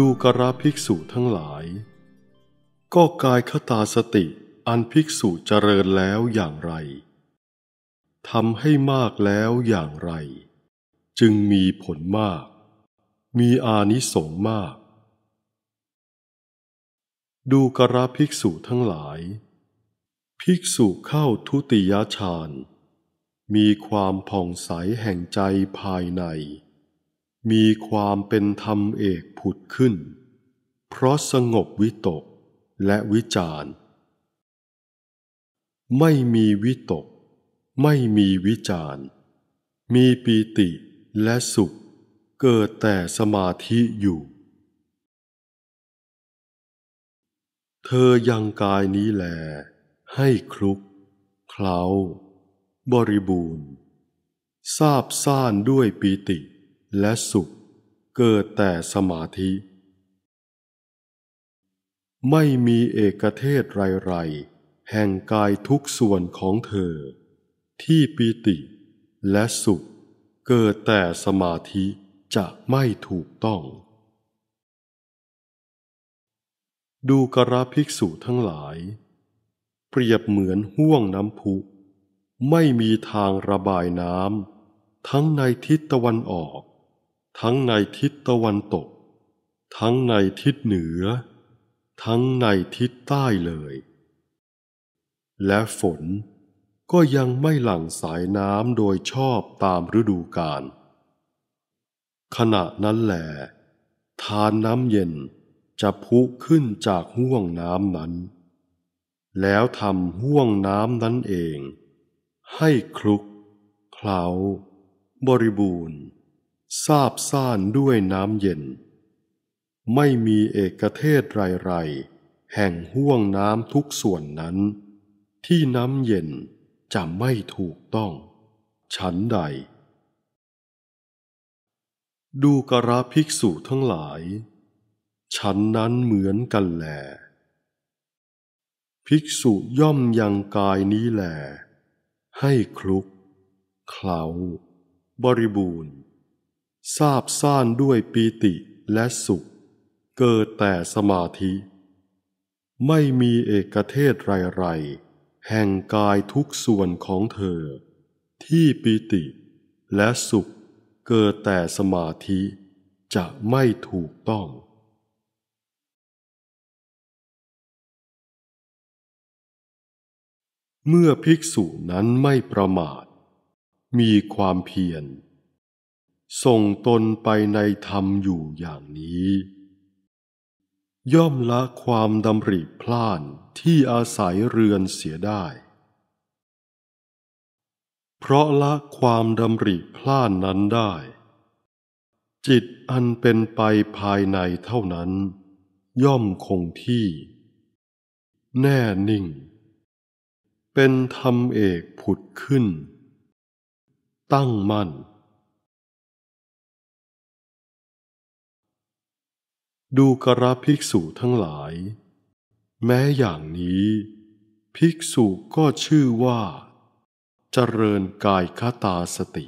ดูกระภิกษุทั้งหลาย ก็กายคตาสติอันภิกษุเจริญแล้วอย่างไร ทำให้มากแล้วอย่างไร จึงมีผลมาก มีอานิสงมาก ดูกระภิกษุทั้งหลาย ภิกษุเข้าทุติยฌาน มีความผ่องใสแห่งใจภายในมีความเป็นธรรมเอกผุดขึ้น เพราะสงบวิตกและวิจารไม่มีวิตก ไม่มีวิจารมีปีติและสุขเกิดแต่สมาธิอยู่ เธอยังกายนี้แล ให้คลุกเคล้า บริบูรณ์ ทราบซ่านด้วยปีติและสุขเกิดแต่สมาธิ ไม่มีเอกเทศไรๆ แห่งกายทุกส่วนของเธอ ที่ปีติและสุข เกิดแต่สมาธิจะไม่ถูกต้อง ดูกระภิกษุทั้งหลาย เปรียบเหมือนห่วงน้ำพุ ไม่มีทางระบายน้ำทั้งในทิศตะวันออกทั้งในทิศตะวันตก ทั้งในทิศเหนือ ทั้งในทิศใต้เลย และฝนก็ยังไม่หลั่งสายน้ำโดยชอบตามฤดูกาลขณะนั้นแหล ทานน้ำเย็นจะพุขึ้นจากห่วงน้ำนั้น แล้วทำห่วงน้ำนั้นเอง ให้คลุกเคล้าบริบูรณ์ซาบซ่านด้วยน้ำเย็น ไม่มีเอกเทศไรๆแห่งห่วงน้ำทุกส่วนนั้น ที่น้ำเย็นจะไม่ถูกต้อง ฉันใด ดูกระภิกษุทั้งหลาย ฉันนั้นเหมือนกันแหลภิกษุย่อมยังกายนี้แหลให้คลุกเคล้าบริบูรณ์ทราบซ่านด้วยปีติและสุขเกิดแต่สมาธิ ไม่มีเอกเทศไรๆ แห่งกายทุกส่วนของเธอ ที่ปีติและสุขเกิดแต่สมาธิจะไม่ถูกต้อง เมื่อภิกษุนั้นไม่ประมาท มีความเพียรส่งตนไปในธรรมอยู่อย่างนี้ ย่อมละความดำริพล่านที่อาศัยเรือนเสียได้ เพราะละความดำริพล่านนั้นได้ จิตอันเป็นไปภายในเท่านั้น ย่อมคงที่ แน่นิ่ง เป็นธรรมเอกผุดขึ้น ตั้งมั่นดูกระภิกษุทั้งหลาย แม้อย่างนี้ ภิกษุก็ชื่อว่า เจริญกายคตาสติ